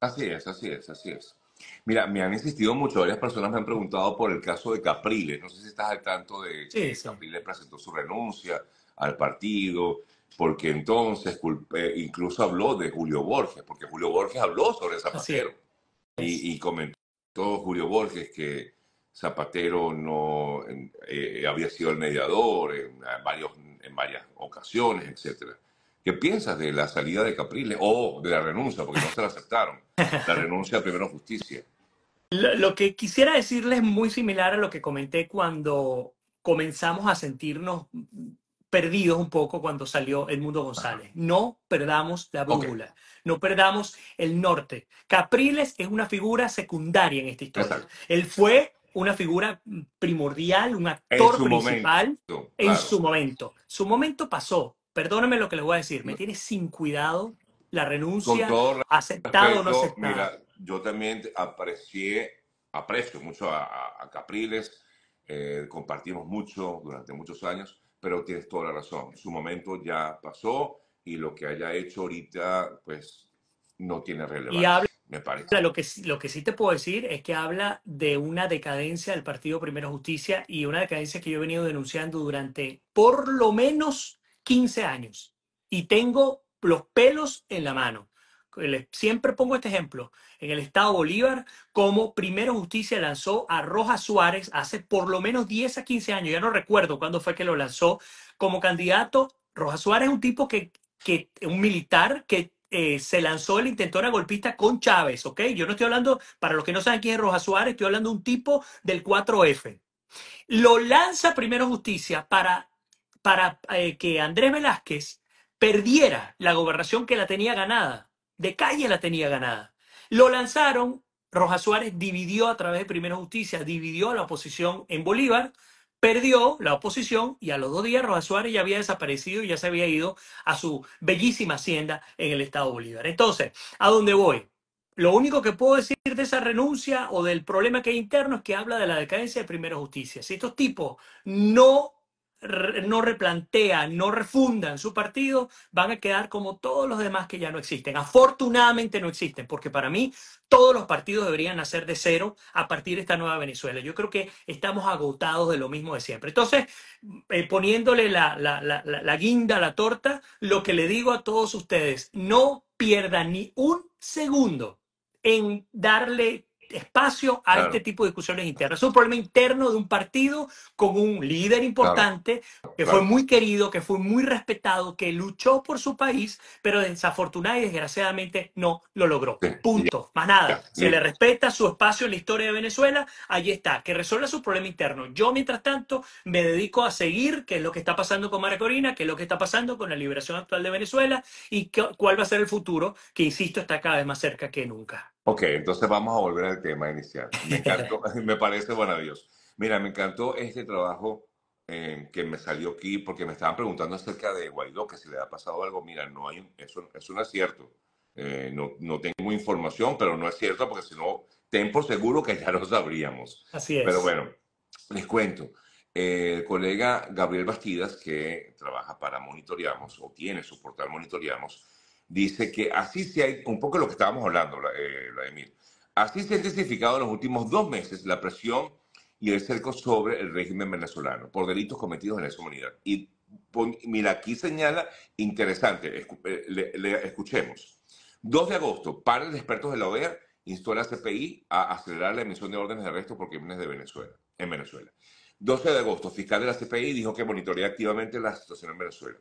Así es, así es, así es. Mira, me han insistido mucho, varias personas me han preguntado por el caso de Capriles. No sé si estás al tanto de que Capriles presentó su renuncia al partido, porque entonces eh, incluso habló de Julio Borges, porque Julio Borges habló sobre Zapatero. Y, comentó Julio Borges que Zapatero no eh, había sido el mediador en, varios, en varias ocasiones, etcétera. ¿Qué piensas de la salida de Capriles o de la renuncia? Porque no se la aceptaron. La renuncia a Primero Justicia. Lo, que quisiera decirles es muy similar a lo que comenté cuando comenzamos a sentirnos perdidos un poco cuando salió El Mundo González. No perdamos la brújula, no perdamos el norte. Capriles es una figura secundaria en esta historia. Él fue una figura primordial, un actor principal en su momento. Su momento pasó perdóname lo que le voy a decir, me tiene sin cuidado la renuncia, aceptado o no aceptado. Mira, yo también aprecié, aprecio mucho a, Capriles, eh, compartimos mucho durante muchos años, pero tienes toda la razón, su momento ya pasó y lo que haya hecho ahorita, pues, no tiene relevancia. me parece. Lo que, lo que sí te puedo decir es que habla de una decadencia del Partido Primero Justicia y una decadencia que yo he venido denunciando durante por lo menos 15 años y tengo los pelos en la mano. Siempre pongo este ejemplo. En el estado Bolívar, como Primero Justicia lanzó a Rojas Suárez hace por lo menos 10 a 15 años, ya no recuerdo cuándo fue que lo lanzó como candidato. Rojas Suárez es un tipo que, un militar que eh, se lanzó el intentora golpista con Chávez, ¿ok? Yo no estoy hablando, para los que no saben quién es Rojas Suárez, estoy hablando de un tipo del 4F. Lo lanza Primero Justicia para para eh, que Andrés Velázquez perdiera la gobernación que la tenía ganada, de calle la tenía ganada. Lo lanzaron, Rojas Suárez dividió a través de Primera Justicia, dividió a la oposición en Bolívar, perdió la oposición y a los dos días Rojas Suárez ya había desaparecido y ya se había ido a su bellísima hacienda en el estado Bolívar. Entonces, ¿a dónde voy? Lo único que puedo decir de esa renuncia o del problema que hay interno es que habla de la decadencia de Primera Justicia. Si estos tipos no no replantean, no refundan su partido, van a quedar como todos los demás que ya no existen. Afortunadamente no existen, porque para mí todos los partidos deberían nacer de cero a partir de esta nueva Venezuela. Yo creo que estamos agotados de lo mismo de siempre. Entonces, eh, poniéndole la, la guinda a la torta, lo que le digo a todos ustedes, no pierdan ni un segundo en darle espacio a este tipo de discusiones internas. Es un problema interno de un partido con un líder importante que fue muy querido, que fue muy respetado, que luchó por su país, pero desafortunadamente desgraciadamente no lo logró. Punto. Más nada. Se le respeta su espacio en la historia de Venezuela. Allí está. Que resuelva su problema interno. Yo, mientras tanto, me dedico a seguir qué es lo que está pasando con María Corina, qué es lo que está pasando con la liberación actual de Venezuela y cuál va a ser el futuro, que insisto, está cada vez más cerca que nunca. Ok, entonces vamos a volver al tema inicial. Me, encantó, me parece maravilloso. Mira, me encantó este trabajo eh, que me salió aquí porque me estaban preguntando acerca de Guaidó, que si le ha pasado algo. Mira, no hay, eso es un eh, no, no, tengo información, pero no es cierto porque si no, ten por seguro que ya lo sabríamos. Así es. Pero bueno, les cuento. Eh, el colega Gabriel Bastidas, que trabaja para Monitoreamos o tiene su portal Monitoreamos, dice que así se ha, un poco lo que estábamos hablando, eh, Vladimir, así se ha intensificado en los últimos dos meses la presión y el cerco sobre el régimen venezolano por delitos cometidos en la humanidad. Y mira, aquí señala, interesante, eh, le, escuchemos. 2 de agosto, panel de expertos de la OEA instó a la CPI a acelerar la emisión de órdenes de arresto por crímenes de Venezuela, en Venezuela. 12 de agosto, fiscal de la CPI dijo que monitorea activamente la situación en Venezuela.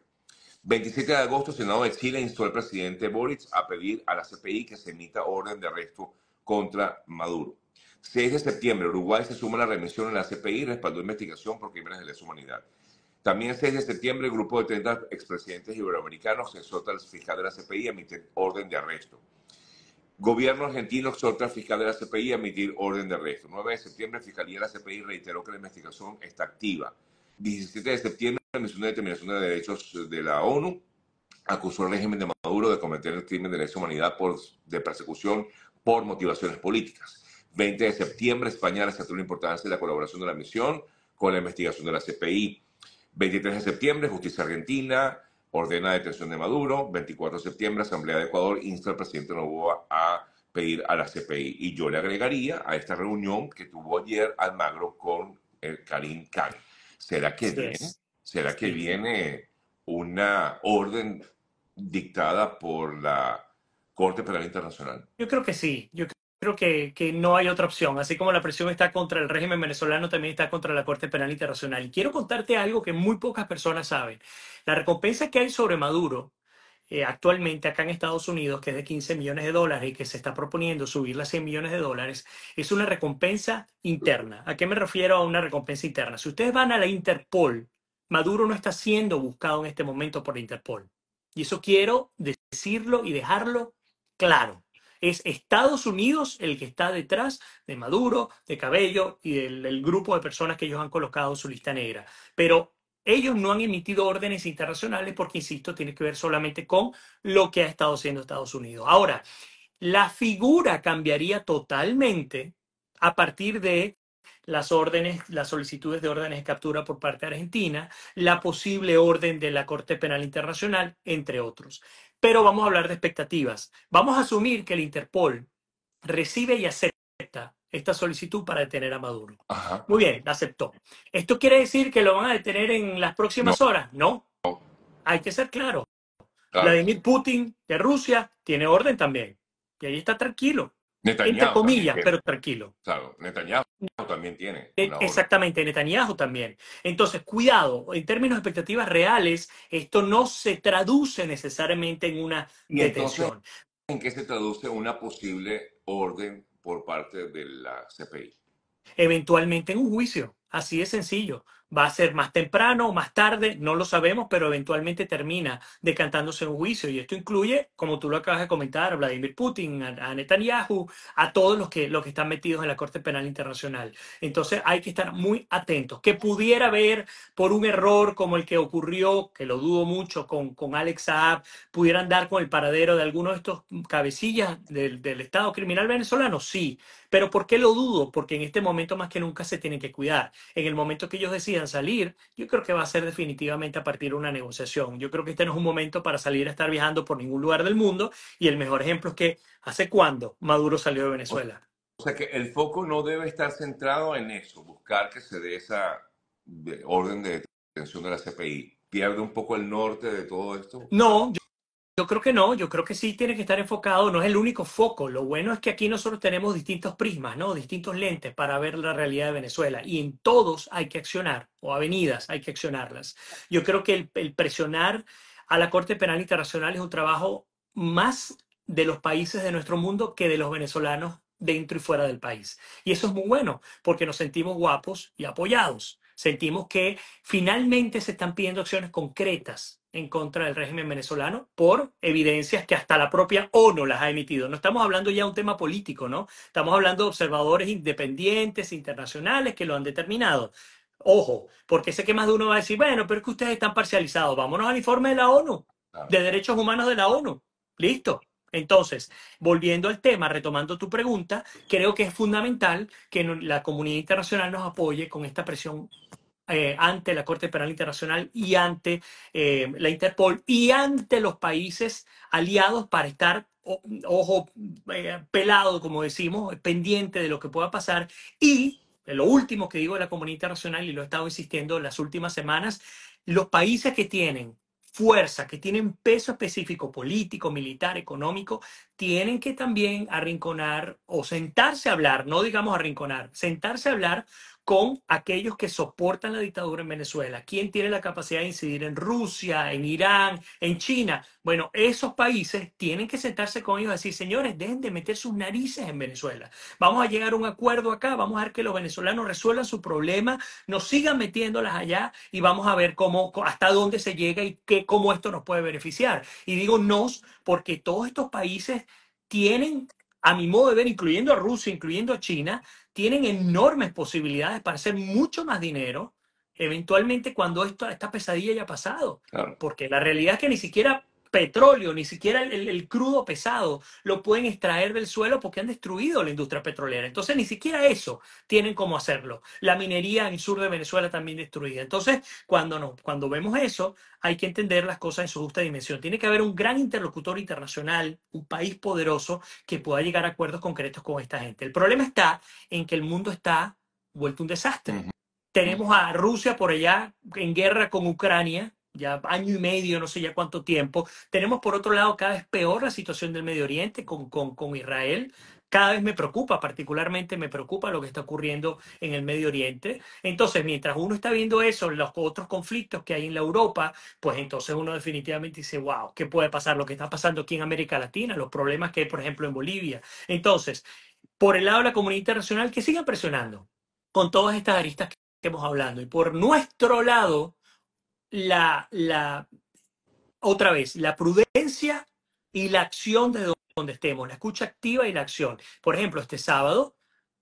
27 de agosto, el Senado de Chile instó al presidente Boric a pedir a la CPI que se emita orden de arresto contra Maduro. 6 de septiembre, Uruguay se suma a la remisión en la CPI y respaldó investigación por crímenes de lesa humanidad. También 6 de septiembre, el grupo de 30 expresidentes iberoamericanos exhorta al fiscal de la CPI a emitir orden de arresto. Gobierno argentino exhorta al fiscal de la CPI a emitir orden de arresto. 9 de septiembre, Fiscalía de la CPI reiteró que la investigación está activa. 17 de septiembre, Misión de Determinación de Derechos de la ONU, acusó al régimen de Maduro de cometer el crimen de lesa humanidad por, de persecución por motivaciones políticas. 20 de septiembre, España resaltó la importancia de la colaboración de la misión con la investigación de la CPI. 23 de septiembre, Justicia Argentina ordena detención de Maduro. 24 de septiembre, Asamblea de Ecuador insta al presidente Novoa a pedir a la CPI. Y yo le agregaría a esta reunión que tuvo ayer Almagro con el eh, Karim Khan. ¿Será que ¿Será que viene una orden dictada por la Corte Penal Internacional? Yo creo que sí. Yo creo que, no hay otra opción. Así como la presión está contra el régimen venezolano, también está contra la Corte Penal Internacional. Y quiero contarte algo que muy pocas personas saben. La recompensa que hay sobre Maduro eh, actualmente acá en Estados Unidos, que es de 15 millones de dólares y que se está proponiendo subirla a 100 millones de dólares, es una recompensa interna. ¿A qué me refiero a una recompensa interna? Si ustedes van a la Interpol, Maduro no está siendo buscado en este momento por Interpol. Y eso quiero decirlo y dejarlo claro. Es Estados Unidos el que está detrás de Maduro, de Cabello y del, grupo de personas que ellos han colocado en su lista negra. Pero ellos no han emitido órdenes internacionales porque, insisto, tiene que ver solamente con lo que ha estado haciendo Estados Unidos. Ahora, la figura cambiaría totalmente a partir de las órdenes, las solicitudes de órdenes de captura por parte de Argentina, la posible orden de la Corte Penal Internacional, entre otros. Pero vamos a hablar de expectativas. Vamos a asumir que el Interpol recibe y acepta esta solicitud para detener a Maduro. Muy bien, la aceptó. ¿Esto quiere decir que lo van a detener en las próximas horas? No. Hay que ser claro. Claro. Vladimir Putin de Rusia tiene orden también. Y ahí está tranquilo. Netanyahu entre comillas, pero tranquilo. Claro, Netanyahu también tiene. E exactamente, Netanyahu también. Entonces, cuidado, en términos de expectativas reales, esto no se traduce necesariamente en una detención. ¿En qué se traduce una posible orden por parte de la CPI? Eventualmente en un juicio, así de sencillo. Va a ser más temprano o más tarde, no lo sabemos, pero eventualmente termina decantándose en un juicio. Y esto incluye, como tú lo acabas de comentar, a Vladimir Putin, a, Netanyahu, a todos los que, los que están metidos en la Corte Penal Internacional. Entonces hay que estar muy atentos. Que pudiera haber por un error como el que ocurrió, que lo dudo mucho, con, Alex Saab, pudieran dar con el paradero de alguno de estos cabecillas del Estado criminal venezolano, sí pero ¿por qué lo dudo? Porque en este momento más que nunca se tienen que cuidar. En el momento que ellos decidan salir, yo creo que va a ser definitivamente a partir de una negociación. Yo creo que este no es un momento para salir a estar viajando por ningún lugar del mundo y el mejor ejemplo es que hace cuándo Maduro salió de Venezuela. O sea que el foco no debe estar centrado en eso, buscar que se dé esa orden de detención de la CPI. ¿Pierde un poco el norte de todo esto? No, yo yo creo que no, yo creo que sí tiene que estar enfocado, no es el único foco. Lo bueno es que aquí nosotros tenemos distintos prismas, ¿no? Distintos lentes para ver la realidad de Venezuela y en todos hay que accionar, o avenidas hay que accionarlas. Yo creo que el presionar a la Corte Penal Internacional es un trabajo más de los países de nuestro mundo que de los venezolanos dentro y fuera del país. Y eso es muy bueno, porque nos sentimos guapos y apoyados. Sentimos que finalmente se están pidiendo acciones concretas en contra del régimen venezolano por evidencias que hasta la propia ONU las ha emitido. No estamos hablando ya de un tema político, ¿no? Estamos hablando de observadores independientes, internacionales, que lo han determinado. Ojo, porque sé que más de uno va a decir, bueno, pero es que ustedes están parcializados, vámonos al informe de la ONU, de derechos humanos de la ONU. Listo. Entonces, volviendo al tema, retomando tu pregunta, creo que es fundamental que la comunidad internacional nos apoye con esta presión eh, ante la Corte Penal Internacional y ante eh, la Interpol y ante los países aliados para estar ojo eh, pelado, como decimos, pendiente de lo que pueda pasar. Y lo último que digo de la comunidad internacional, y lo he estado insistiendo las últimas semanas, los países que tienen fuerza, que tienen peso específico político, militar, económico, tienen que también arrinconar o sentarse a hablar, no digamos arrinconar, sentarse a hablar con aquellos que soportan la dictadura en Venezuela. ¿Quién tiene la capacidad de incidir en Rusia, en Irán, en China? Bueno, esos países tienen que sentarse con ellos y decir, señores, dejen de meter sus narices en Venezuela. Vamos a llegar a un acuerdo acá, vamos a ver que los venezolanos resuelvan su problema, nos sigan metiéndolas allá y vamos a ver cómo, hasta dónde se llega y qué, cómo esto nos puede beneficiar. Y digo nos, porque todos estos países tienen, a mi modo de ver, incluyendo a Rusia, incluyendo a China, tienen enormes posibilidades para hacer mucho más dinero eventualmente cuando esto, esta pesadilla haya pasado. Porque la realidad es que ni siquiera petróleo, ni siquiera el, crudo pesado lo pueden extraer del suelo porque han destruido la industria petrolera. Entonces, ni siquiera eso tienen cómo hacerlo. La minería en el sur de Venezuela también destruida. Entonces, cuando, no, cuando vemos eso, hay que entender las cosas en su justa dimensión. Tiene que haber un gran interlocutor internacional, un país poderoso que pueda llegar a acuerdos concretos con esta gente. El problema está en que el mundo está vuelto un desastre. Tenemos a Rusia por allá en guerra con Ucrania, ya año y medio, no sé ya cuánto tiempo. Tenemos por otro lado cada vez peor la situación del Medio Oriente con, con, Israel. Cada vez me preocupa, particularmente me preocupa lo que está ocurriendo en el Medio Oriente. Entonces, mientras uno está viendo eso, los otros conflictos que hay en la Europa, pues entonces uno definitivamente dice, wow, ¿qué puede pasar? Lo que está pasando aquí en América Latina, los problemas que hay, por ejemplo, en Bolivia. Entonces, por el lado de la comunidad internacional, que sigan presionando con todas estas aristas que hemos hablando. Y por nuestro lado, la, la, otra vez, la prudencia y la acción desde donde estemos, la escucha activa y la acción. Por ejemplo, este sábado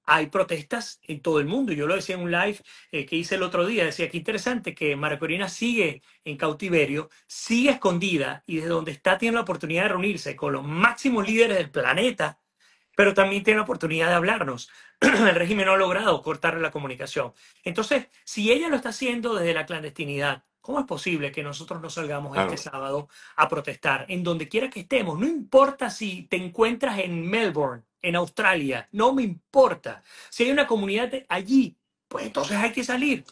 hay protestas en todo el mundo. Yo lo decía en un live eh, que hice el otro día, decía que interesante que Corina sigue en cautiverio, sigue escondida y desde donde está tiene la oportunidad de reunirse con los máximos líderes del planeta pero también tiene la oportunidad de hablarnos. El régimen no ha logrado cortar la comunicación. Entonces, si ella lo está haciendo desde la clandestinidad, ¿cómo es posible que nosotros no salgamos este sábado a protestar en donde quiera que estemos? No importa si te encuentras en Melbourne, en Australia, no me importa. Si hay una comunidad allí, pues entonces hay que salir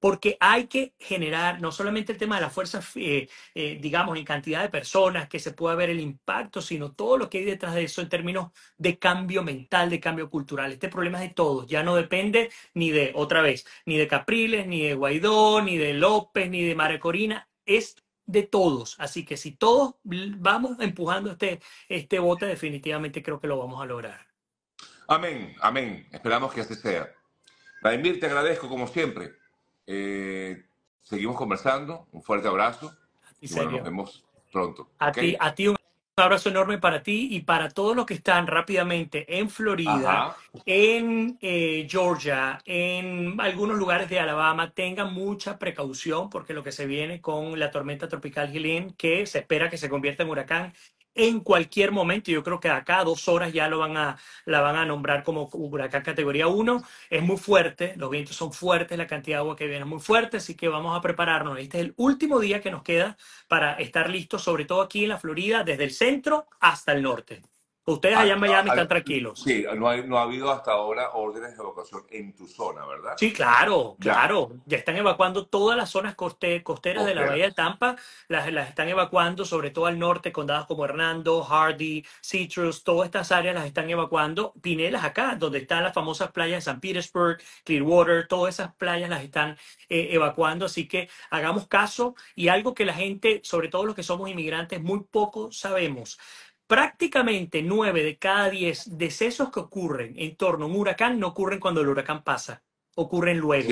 porque hay que generar no solamente el tema de la fuerza, eh, eh, digamos, en cantidad de personas, que se pueda ver el impacto, sino todo lo que hay detrás de eso en términos de cambio mental, de cambio cultural. Este problema es de todos, ya no depende ni de, otra vez, ni de Capriles, ni de Guaidó, ni de López, ni de Corina. es de todos. Así que si todos vamos empujando este, este bote, definitivamente creo que lo vamos a lograr. Amén, amén. Esperamos que así sea. Vladimir, te agradezco como siempre eh, seguimos conversando. Un fuerte abrazo. Y, bueno, nos vemos pronto. A, ti, a ti un abrazo enorme para ti y para todos los que están rápidamente en Florida, en eh, Georgia, en algunos lugares de Alabama. Tengan mucha precaución porque lo que se viene con la tormenta tropical Helene, que se espera que se convierta en huracán, en cualquier momento. Yo creo que acá dos horas ya lo van a, la van a nombrar como huracán categoría 1. Es muy fuerte, los vientos son fuertes, la cantidad de agua que viene es muy fuerte, así que vamos a prepararnos. Este es el último día que nos queda para estar listos, sobre todo aquí en la Florida, desde el centro hasta el norte. Ustedes allá en ah, Miami ah, están tranquilos. Sí, no, ha habido hasta ahora órdenes de evacuación en tu zona, ¿verdad? Sí, claro, claro. Ya están evacuando todas las zonas costeras de la Bahía de Tampa, las, las están evacuando, sobre todo al norte, condados como Hernando, Hardy, Citrus, todas estas áreas las están evacuando. Pinelas acá, donde están las famosas playas de San Petersburg, Clearwater, todas esas playas las están eh, evacuando. Así que hagamos caso y algo que la gente, sobre todo los que somos inmigrantes, muy poco sabemos prácticamente nueve de cada diez decesos que ocurren en torno a un huracán no ocurren cuando el huracán pasa, ocurren luego.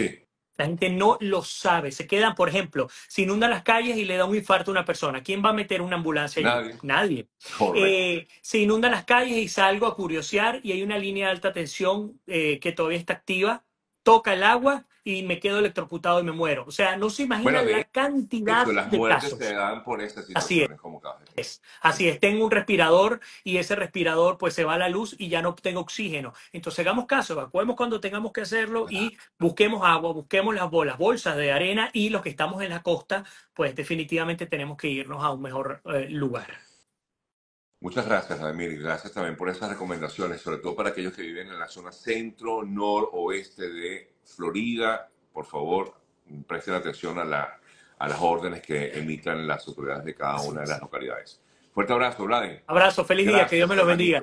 La gente no lo sabe. Se quedan, por ejemplo, se inundan las calles y le da un infarto a una persona. ¿Quién va a meter una ambulancia? Nadie. Nadie. Eh, se inundan las calles y salgo a curiosear y hay una línea de alta tensión eh, que todavía está activa. Toca el agua y me quedo electrocutado y me muero. O sea, no se imagina la cantidad de muertes casos. se dan por este tipo Así es. Así es, tengo un respirador y ese respirador pues se va a la luz y ya no tengo oxígeno. Entonces hagamos caso, evacuemos cuando tengamos que hacerlo y busquemos agua, busquemos las bolas, bolsas de arena y los que estamos en la costa, pues definitivamente tenemos que irnos a un mejor eh, lugar. Muchas gracias, Ademir. Gracias también por esas recomendaciones, sobre todo para aquellos que viven en la zona centro, noroeste de Florida, por favor, presten atención a, la, a las órdenes que emitan las autoridades de cada una de las localidades. Fuerte abrazo, Vladimir. Abrazo, feliz día, que Dios me lo bendiga.